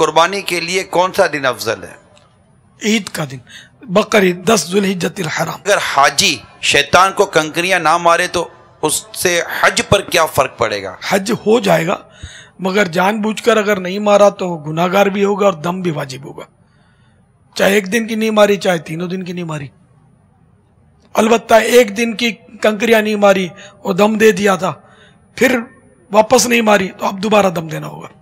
कुर्बानी के लिए कौन सा दिन अफजल है ईद का दिन बकर दस हराम अगर हाजी शैतान को कंकरियां ना मारे तो उससे हज पर क्या फर्क पड़ेगा हज हो जाएगा मगर जानबूझकर अगर नहीं मारा तो गुनागार भी होगा और दम भी वाजिब होगा चाहे एक दिन की नहीं मारी चाहे तीनों दिन की नहीं मारी अलबत्ता एक दिन की कंकरियां नहीं मारी और दम दे दिया था फिर वापस नहीं मारी तो अब दोबारा दम देना होगा